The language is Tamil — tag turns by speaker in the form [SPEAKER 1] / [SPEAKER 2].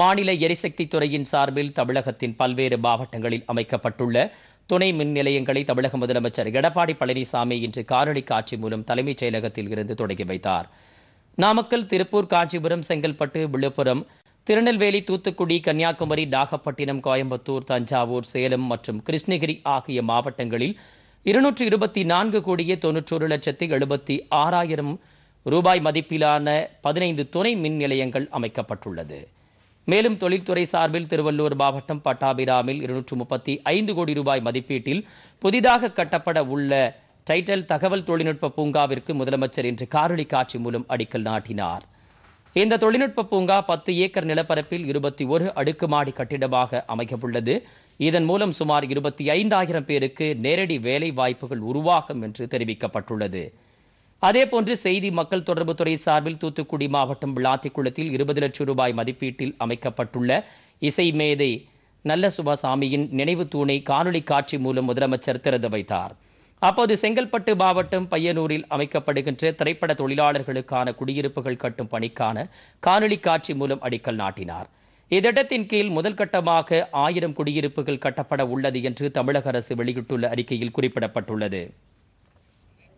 [SPEAKER 1] மாநில எரிசக்தி துறையின் சார்பில் தமிழகத்தின் பல்வேறு மாவட்டங்களில் அமைக்கப்பட்டுள்ள துணை மின் நிலையங்களை தமிழக முதலமைச்சர் எடப்பாடி பழனிசாமி இன்று காணொலி காட்சி மூலம் தலைமைச் செயலகத்தில் இருந்து தொடங்கி வைத்தார் நாமக்கல் திருப்பூர் காஞ்சிபுரம் செங்கல்பட்டு விழுப்புரம் திருநெல்வேலி தூத்துக்குடி கன்னியாகுமரி நாகப்பட்டினம் கோயம்புத்தூர் தஞ்சாவூர் சேலம் மற்றும் கிருஷ்ணகிரி ஆகிய மாவட்டங்களில் இருநூற்றி இருபத்தி நான்கு கோடியே தொன்னூற்றொரு லட்சத்தி எழுபத்தி ஆறாயிரம் ரூபாய் மதிப்பிலான பதினைந்து துணை மின் நிலையங்கள் அமைக்கப்பட்டுள்ளது மேலும் தொழில்துறை சார்பில் திருவள்ளூர் மாவட்டம் பட்டாபிராமில் இருநூற்று முப்பத்தி ஐந்து கோடி ரூபாய் மதிப்பீட்டில் புதிதாக கட்டப்பட உள்ள டைட்டல் தகவல் தொழில்நுட்ப பூங்காவிற்கு முதலமைச்சர் இன்று காரொலி காட்சி மூலம் அடிக்கல் நாட்டினார் இந்த தொழில்நுட்ப பூங்கா பத்து ஏக்கர் நிலப்பரப்பில் இருபத்தி ஒரு அடுக்குமாடி கட்டிடமாக அமைக்கப்பட்டுள்ளது இதன் மூலம் சுமார் இருபத்தி ஐந்தாயிரம் பேருக்கு நேரடி வேலை வாய்ப்புகள் உருவாகும் என்று தெரிவிக்கப்பட்டுள்ளது அதேபோன்று செய்தி மக்கள் தொடர்பு துறை சார்பில் தூத்துக்குடி மாவட்டம் விளாத்திக்குளத்தில் இருபது லட்சம் ரூபாய் மதிப்பீட்டில் அமைக்கப்பட்டுள்ள இசை மேதை நல்ல சுபாசாமியின் நினைவு தூணை காணொலி காட்சி மூலம் முதலமைச்சர் திறந்து வைத்தார் அப்போது செங்கல்பட்டு மாவட்டம் பையனூரில் அமைக்கப்படுகின்ற திரைப்பட தொழிலாளர்களுக்கான குடியிருப்புகள் கட்டும் பணிக்கான காணொலி காட்சி மூலம் அடிக்கல் நாட்டினார் இத்திட்டத்தின் கீழ் முதல் கட்டமாக ஆயிரம் குடியிருப்புகள் கட்டப்பட உள்ளது என்று தமிழக அரசு வெளியிட்டுள்ள அறிக்கையில் குறிப்பிடப்பட்டுள்ளது